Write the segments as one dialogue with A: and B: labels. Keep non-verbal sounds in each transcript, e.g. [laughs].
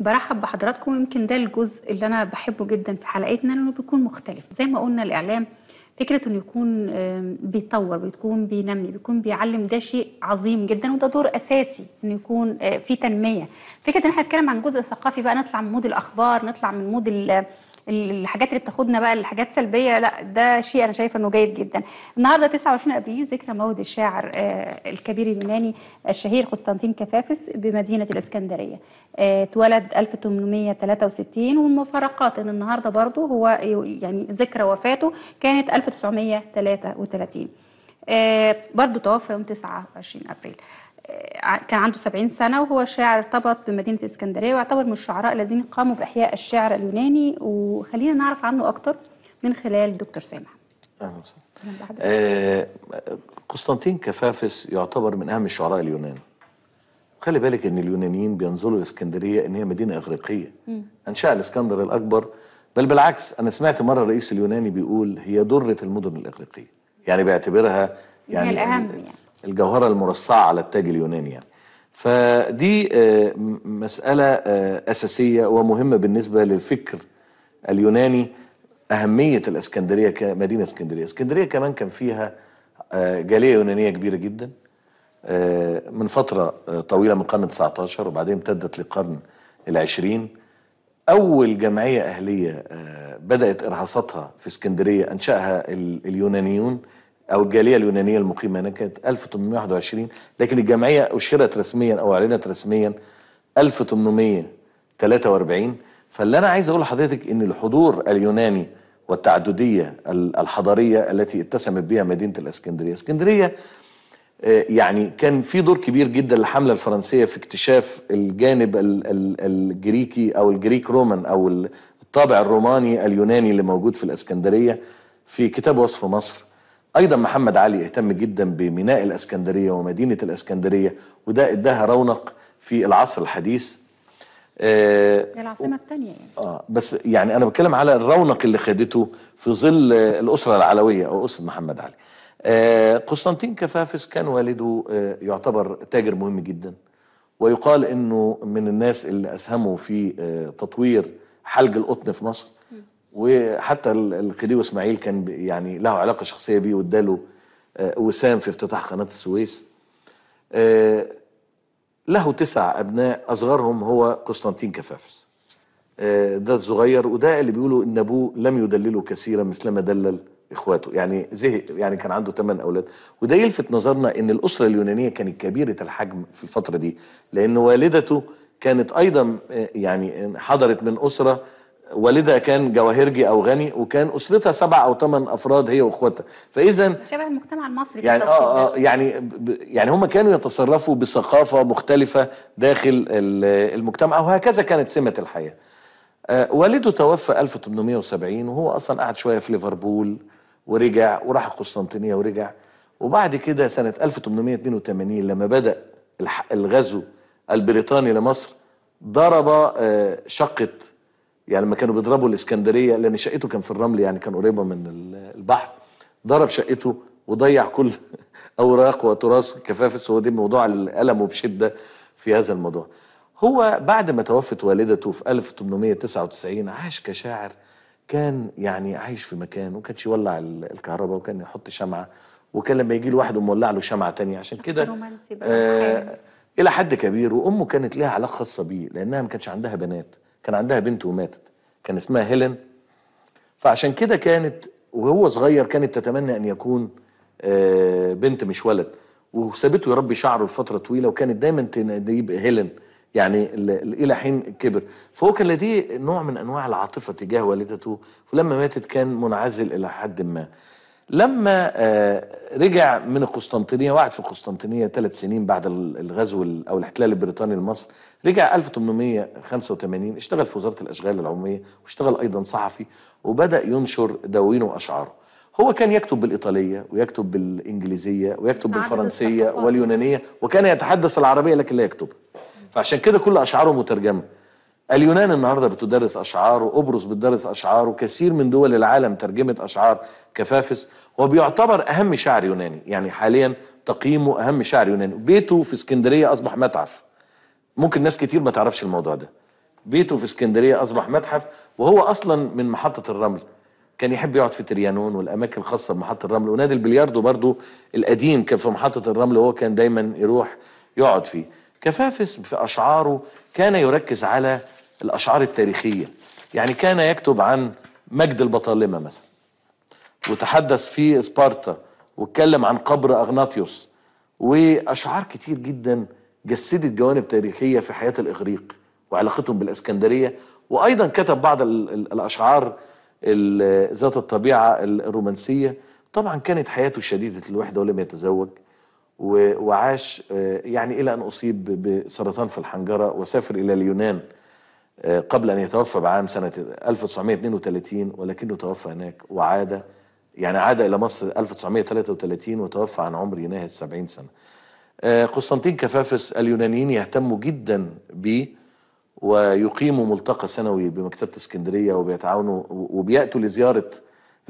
A: برحب بحضراتكم يمكن ده الجزء اللي انا بحبه جدا في حلقتنا لانه بيكون مختلف زي ما قلنا الاعلام فكره انه يكون بيطور بيكون بينمي بيكون بيعلم ده شيء عظيم جدا وده دور اساسي انه يكون آه، في تنميه فكره ان احنا نتكلم عن جزء ثقافي بقى نطلع من مود الاخبار نطلع من مود الحاجات اللي بتاخدنا بقى الحاجات سلبيه لا ده شيء انا شايفه انه جيد جدا النهارده 29 ابريل ذكرى مولد الشاعر آه، الكبير اليوناني آه، الشهير قسطنطين كفافس بمدينه الاسكندريه آه، اتولد 1863 ومن ان النهارده برضه هو يعني ذكرى وفاته كانت 1933 برضه توفى يوم 29 ابريل آه، كان عنده 70 سنة وهو شاعر ارتبط بمدينة اسكندرية ويعتبر من الشعراء الذين قاموا بإحياء الشعر اليوناني وخلينا نعرف عنه أكتر من خلال دكتور سامح أهلا وسهلا
B: آه، قسطنطين كفافس يعتبر من أهم الشعراء اليونان خلي بالك ان اليونانيين بينظروا لاسكندريه ان هي مدينه اغريقيه انشاها الاسكندر الاكبر بل بالعكس انا سمعت مره الرئيس اليوناني بيقول هي دره المدن الاغريقيه يعني بيعتبرها يعني هي الاهم يعني الجوهرة المرصعة على التاج اليوناني يعني. فدي آه، مسألة آه، أساسية ومهمة بالنسبة للفكر اليوناني أهمية الإسكندرية كمدينة اسكندرية اسكندرية كمان كان فيها آه، جالية يونانية كبيرة جدا من فترة طويلة من القرن 19 وبعدين امتدت للقرن العشرين أول جمعية أهلية بدأت إرهاصاتها في اسكندرية أنشأها اليونانيون او الجاليه اليونانيه المقيمه هناك كانت 1821 لكن الجمعيه اشهرت رسميا او اعلنت رسميا 1843 فاللي انا عايز اقول لحضرتك ان الحضور اليوناني والتعدديه الحضاريه التي اتسمت بها مدينه الاسكندريه، اسكندريه آه، يعني كان في دور كبير جدا للحمله الفرنسيه في اكتشاف الجانب الجريكي او الجريك رومان او الطابع الروماني اليوناني اللي موجود في الاسكندريه في كتاب وصف مصر ايضا محمد علي اهتم جدا بميناء الاسكندريه ومدينه الاسكندريه وده اداها رونق في العصر الحديث آه،
A: العاصمه الثانيه يعني
B: اه بس يعني انا بتكلم على الرونق اللي خدته في ظل الاسره العلويه او اسره محمد علي آه قسطنطين كفافس كان والده آه يعتبر تاجر مهم جدا ويقال انه من الناس اللي اسهموا في آه، تطوير حلج القطن في مصر وحتى القديو اسماعيل كان يعني له علاقه شخصيه بيه واداله آه، وسام في افتتاح قناه السويس آه، له تسع ابناء اصغرهم هو قسطنطين كفافس آه، ده صغير وده اللي بيقولوا ان ابوه لم يدلله كثيرا مثلما دلل اخواته يعني زهق يعني كان عنده ثمان اولاد وده يلفت نظرنا ان الاسره اليونانيه كانت كبيره الحجم في الفتره دي لان والدته كانت ايضا يعني حضرت من اسره والدها كان جواهرجي او غني وكان اسرتها سبع او ثمان افراد هي واخواتها فاذا
A: شبه المجتمع المصري يعني اه اه
B: يعني يعني هم كانوا يتصرفوا بثقافه مختلفه داخل المجتمع وهكذا كانت سمه الحياه آه، والده توفى 1870 وهو اصلا قعد شويه في ليفربول ورجع وراح القسطنطينيه ورجع وبعد كده سنه 1882 لما بدا الغزو البريطاني لمصر ضرب آه، شقه يعني لما كانوا بيضربوا الاسكندريه لان شقته كان في الرمل يعني كان قريبه من البحر ضرب شقته وضيع كل [laughs] اوراق وتراث كفاف هو دي موضوع الالم وبشده في هذا الموضوع هو بعد ما توفت والدته في 1899 عاش كشاعر كان يعني عايش في مكان وما كانش يولع الكهرباء وكان يحط شمعه وكان لما يجي له واحد مولع له شمعه تانية عشان كده آه الى حد كبير وامه كانت لها علاقه خاصه بيه لانها ما كانش عندها بنات كان عندها بنت وماتت كان اسمها هيلين فعشان كده كانت وهو صغير كانت تتمنى ان يكون آه، بنت مش ولد وسابته يربي شعره لفتره طويله وكانت دايما تناديه هيلين يعني الى حين كبر فهو كان لديه نوع من انواع العاطفه تجاه والدته ولما ماتت كان منعزل الى حد ما لما آه، رجع من القسطنطينيه وقعد في القسطنطينيه ثلاث سنين بعد الغزو او الاحتلال البريطاني لمصر رجع 1885 اشتغل في وزاره الاشغال العموميه واشتغل ايضا صحفي وبدا ينشر دواوينه واشعاره هو كان يكتب بالايطاليه ويكتب بالانجليزيه ويكتب بالفرنسيه واليونانيه وكان يتحدث العربيه لكن لا يكتبها فعشان كده كل اشعاره مترجمه اليونان النهارده بتدرس اشعار وقبرص بتدرس اشعار وكثير من دول العالم ترجمت اشعار كفافس وبيعتبر اهم شاعر يوناني يعني حاليا تقييمه اهم شاعر يوناني بيته في اسكندريه اصبح متحف ممكن ناس كتير ما تعرفش الموضوع ده بيته في اسكندريه اصبح متحف وهو اصلا من محطه الرمل كان يحب يقعد في تريانون والاماكن الخاصه بمحطه الرمل ونادي البلياردو برضو القديم كان في محطه الرمل وهو كان دايما يروح يقعد فيه كفافس في اشعاره كان يركز على الأشعار التاريخية يعني كان يكتب عن مجد البطالمة مثلا وتحدث في سبارتا واتكلم عن قبر أغناطيوس وأشعار كتير جدا جسدت جوانب تاريخية في حياة الإغريق وعلاقتهم بالإسكندرية وأيضا كتب بعض الأشعار ذات الطبيعة الرومانسية طبعا كانت حياته شديدة الوحدة ولم يتزوج وعاش آه، يعني إلى أن أصيب بسرطان في الحنجرة وسافر إلى اليونان قبل أن يتوفى بعام سنة 1932 ولكنه توفى هناك وعاد يعني عاد إلى مصر 1933 وتوفى عن عمر يناهز 70 سنة آه، قسطنطين كفافس اليونانيين يهتموا جدا به ويقيموا ملتقى سنوي بمكتبة اسكندرية وبيتعاونوا وبيأتوا لزيارة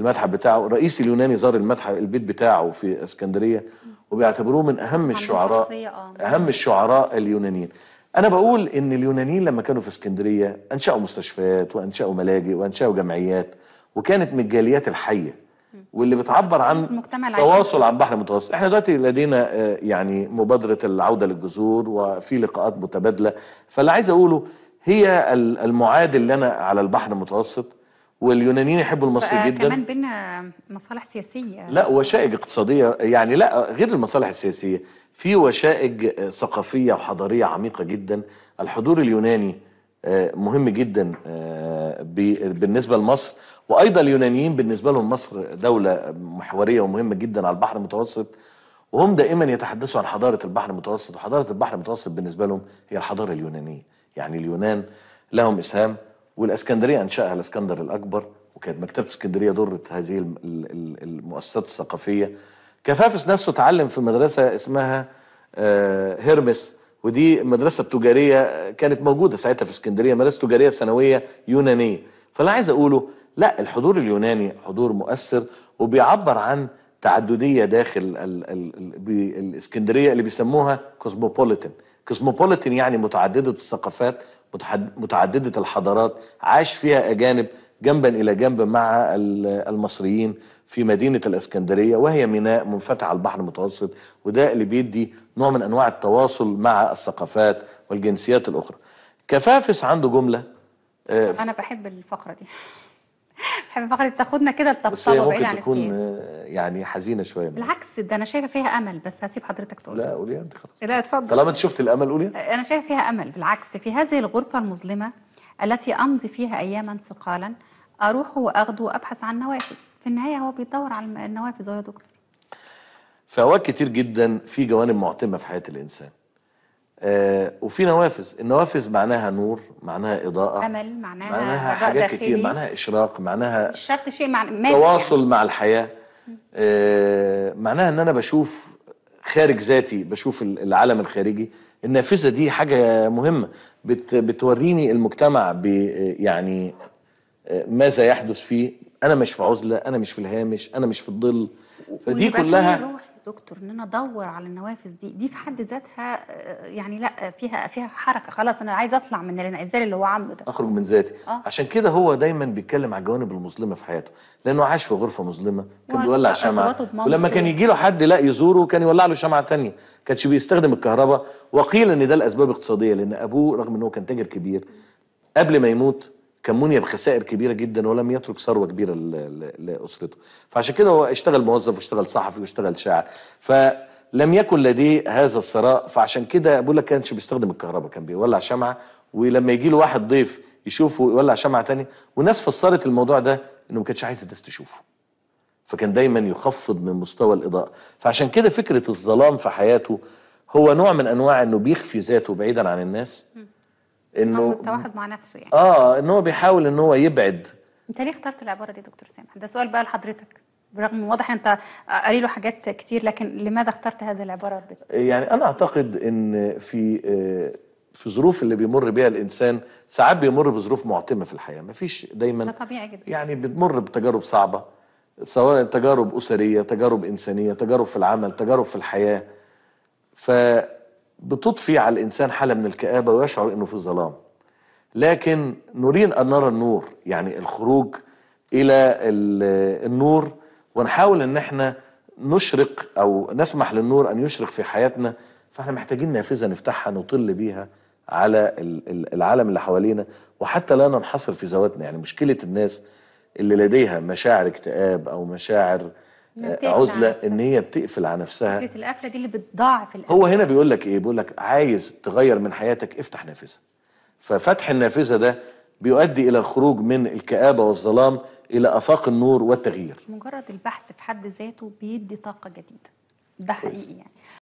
B: المتحف بتاعه الرئيس اليوناني زار المتحف البيت بتاعه في اسكندرية وبيعتبروه من أهم الشعراء آه. أهم الشعراء اليونانيين انا بقول ان اليونانيين لما كانوا في اسكندريه انشاوا مستشفيات وانشاوا ملاجئ وانشاوا جمعيات وكانت من الجاليات الحيه واللي بتعبر عن تواصل عن بحر المتوسط احنا دلوقتي لدينا آه، يعني مبادره العوده للجذور وفي لقاءات متبادله فاللي عايز اقوله هي المعادل لنا على البحر المتوسط واليونانيين يحبوا المصري جدا كمان
A: بينا مصالح سياسيه لا
B: وشائج اقتصاديه يعني لا غير المصالح السياسيه في وشائج ثقافيه وحضاريه عميقه جدا الحضور اليوناني آه، مهم جدا آه، بالنسبه لمصر وايضا اليونانيين بالنسبه لهم مصر دوله محوريه ومهمه جدا على البحر المتوسط وهم دائما يتحدثوا عن حضاره البحر المتوسط وحضاره البحر المتوسط بالنسبه لهم هي الحضاره اليونانيه يعني اليونان لهم اسهام والاسكندريه انشاها الاسكندر الاكبر وكانت مكتبه اسكندريه ضرت هذه المؤسسات الثقافيه كفافس نفسه تعلم في مدرسه اسمها آه، هيرمس ودي المدرسه التجاريه آه، كانت موجوده ساعتها في اسكندريه مدرسه تجاريه ثانويه يونانيه فلا عايز اقوله لا الحضور اليوناني حضور مؤثر وبيعبر عن تعدديه داخل الـ الـ الـ الاسكندريه اللي بيسموها كوزموبوليتن كوزموبوليتن يعني متعدده الثقافات متعددة الحضارات عاش فيها أجانب جنبا إلى جنب مع المصريين في مدينة الإسكندرية وهي ميناء منفتح على البحر المتوسط وده اللي بيدي نوع من أنواع التواصل مع الثقافات والجنسيات الأخرى كفافس عنده جملة آه، أنا
A: بحب الفقرة دي حبيبه فخر تاخدنا كده لطبطبه بعيد عن ممكن تكون
B: يعني حزينه شويه
A: بالعكس ده انا شايفه فيها امل بس هسيب حضرتك تقول لا
B: قولي انت خلاص
A: لا اتفضل طالما انت
B: شفت الامل قولي
A: انا شايفه فيها امل بالعكس في هذه الغرفه المظلمه التي امضي فيها اياما ثقالا اروح واخده وابحث عن نوافذ في النهايه هو بيدور على النوافذ يا دكتور
B: في اوقات كتير جدا في جوانب معتمه في حياه الانسان آه وفي نوافذ النوافذ معناها نور معناها إضاءة
A: أمل معناها, معناها حاجات كتير معناها
B: إشراق معناها
A: شرط شيء مع... يعني. تواصل
B: يعني. مع الحياة آه معناها إن أنا بشوف خارج ذاتي بشوف العالم الخارجي النافذة دي حاجة مهمة بت... بتوريني المجتمع يعني آه، ماذا يحدث فيه أنا مش في عزلة أنا مش في الهامش أنا مش في الضل فدي كلها
A: دكتور ان انا ادور على النوافذ دي دي في حد ذاتها آه، يعني لا فيها فيها حركه خلاص انا عايز اطلع من الانعزال اللي هو عامله ده اخرج من
B: ذاتي آه. عشان كده هو دايما بيتكلم على الجوانب المظلمه في حياته لانه عاش في غرفه مظلمه كان بيولع شمعه ولما كان يجي له حد لا يزوره كان يولع له شمعه ثانيه كانش بيستخدم الكهرباء وقيل ان ده الاسباب الاقتصاديه لان ابوه رغم ان هو كان تاجر كبير قبل ما يموت كان مني بخسائر كبيره جدا ولم يترك ثروه كبيره لاسرته فعشان كده هو اشتغل موظف واشتغل صحفي واشتغل شاعر فلم يكن لديه هذا الثراء فعشان كده بقول لك كانش بيستخدم الكهرباء كان بيولع شمعه ولما يجي له واحد ضيف يشوفه يولع شمعه تاني والناس فسرت الموضوع ده انه ما كانش عايز الناس تشوفه فكان دايما يخفض من مستوى الاضاءه فعشان كده فكره الظلام في حياته هو نوع من انواع انه بيخفي ذاته بعيدا عن الناس انه التوحد مع نفسه يعني اه ان هو بيحاول ان هو يبعد
A: انت ليه اخترت العباره دي دكتور سامح ده سؤال بقى لحضرتك برغم واضح انت قاري له حاجات كتير لكن لماذا اخترت هذه العباره دي؟
B: يعني انا اعتقد ان في آه، في الظروف اللي بيمر بيها الانسان ساعات بيمر بظروف معتمه في الحياه مفيش دايما ده طبيعي جدا يعني بتمر بتجارب صعبه سواء تجارب اسريه تجارب انسانيه تجارب في العمل تجارب في الحياه ف بتضفي على الإنسان حالة من الكآبة ويشعر أنه في ظلام لكن نريد أن نرى النور يعني الخروج إلى النور ونحاول أن احنا نشرق أو نسمح للنور أن يشرق في حياتنا فاحنا محتاجين نافذة نفتحها نطل بيها على العالم اللي حوالينا وحتى لا ننحصر في ذواتنا يعني مشكلة الناس اللي لديها مشاعر اكتئاب أو مشاعر عزله ان هي بتقفل على نفسها
A: فكره القفله دي اللي بتضاعف القفلة.
B: هو هنا بيقول لك ايه بيقول لك عايز تغير من حياتك افتح نافذه ففتح النافذه ده بيؤدي الى الخروج من الكابه والظلام الى افاق النور والتغيير
A: مجرد البحث في حد ذاته بيدي طاقه جديده ده حقيقي يعني